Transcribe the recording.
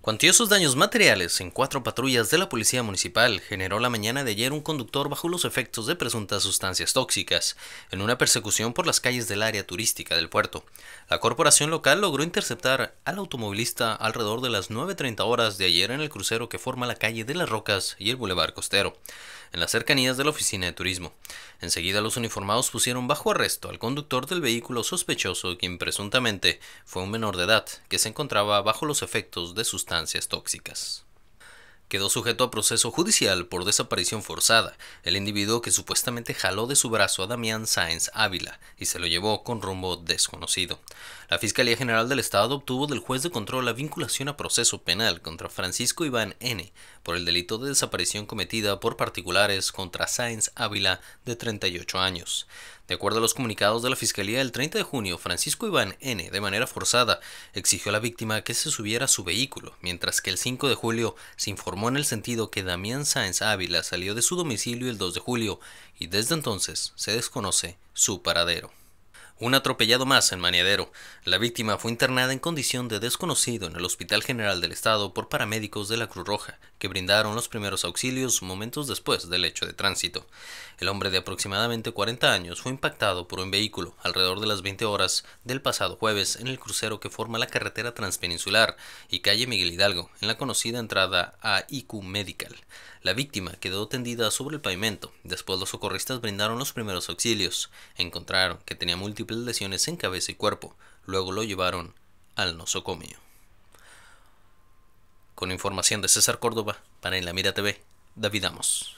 Cuantiosos daños materiales en cuatro patrullas de la Policía Municipal generó la mañana de ayer un conductor bajo los efectos de presuntas sustancias tóxicas en una persecución por las calles del área turística del puerto. La corporación local logró interceptar al automovilista alrededor de las 9.30 horas de ayer en el crucero que forma la calle de las Rocas y el Boulevard Costero, en las cercanías de la Oficina de Turismo. Enseguida los uniformados pusieron bajo arresto al conductor del vehículo sospechoso, quien presuntamente fue un menor de edad que se encontraba bajo los efectos de sustancias sustancias tóxicas quedó sujeto a proceso judicial por desaparición forzada, el individuo que supuestamente jaló de su brazo a Damián Saenz Ávila y se lo llevó con rumbo desconocido. La Fiscalía General del Estado obtuvo del juez de control la vinculación a proceso penal contra Francisco Iván N. por el delito de desaparición cometida por particulares contra Saenz Ávila, de 38 años. De acuerdo a los comunicados de la Fiscalía, el 30 de junio, Francisco Iván N., de manera forzada, exigió a la víctima que se subiera a su vehículo, mientras que el 5 de julio se informó en el sentido que Damián Sáenz Ávila salió de su domicilio el 2 de julio y desde entonces se desconoce su paradero. Un atropellado más en Maniadero. La víctima fue internada en condición de desconocido en el Hospital General del Estado por paramédicos de la Cruz Roja, que brindaron los primeros auxilios momentos después del hecho de tránsito. El hombre de aproximadamente 40 años fue impactado por un vehículo alrededor de las 20 horas del pasado jueves en el crucero que forma la carretera transpeninsular y calle Miguel Hidalgo, en la conocida entrada a IQ Medical. La víctima quedó tendida sobre el pavimento. Después los socorristas brindaron los primeros auxilios. Encontraron que tenía múltiples lesiones en cabeza y cuerpo. Luego lo llevaron al nosocomio. Con información de César Córdoba, para En la Mira TV, David Amos.